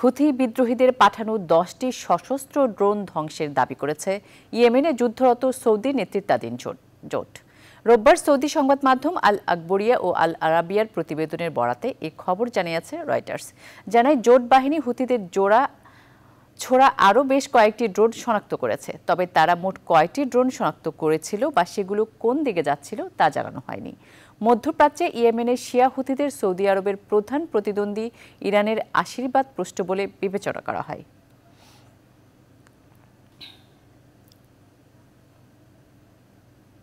Houthi বিদ্রোহীদের পাঠানো দশটি সশস্ত্র ড্রোন ধ্বংসের দাবি করেছে ইয়েমেনে যুদ্ধরত সৌদি নেতৃত্বাধীন জোট রোববার সৌদি সংবাদ মাধ্যম আল আকবরিয়া ও আল আরাবিয়ার প্রতিবেদনের বরাতে এ খবর জানিয়েছে রয়টার্স জানায় জোট বাহিনী হুতিদের জোড়া ছোড়া আরও বেশ কয়েকটি ড্রোন শনাক্ত করেছে তবে তারা মোট কয়টি ড্রোন শনাক্ত করেছিল বা সেগুলো কোন দিকে যাচ্ছিল তা জানানো হয়নি মধ্যপ্রাচ্যে ইয়েমেনের শিয়া হুতিদের সৌদি আরবের প্রধান প্রতিদ্বন্দ্বী ইরানের আশীর্বাদ পুষ্ট বলে বিবেচনা করা হয়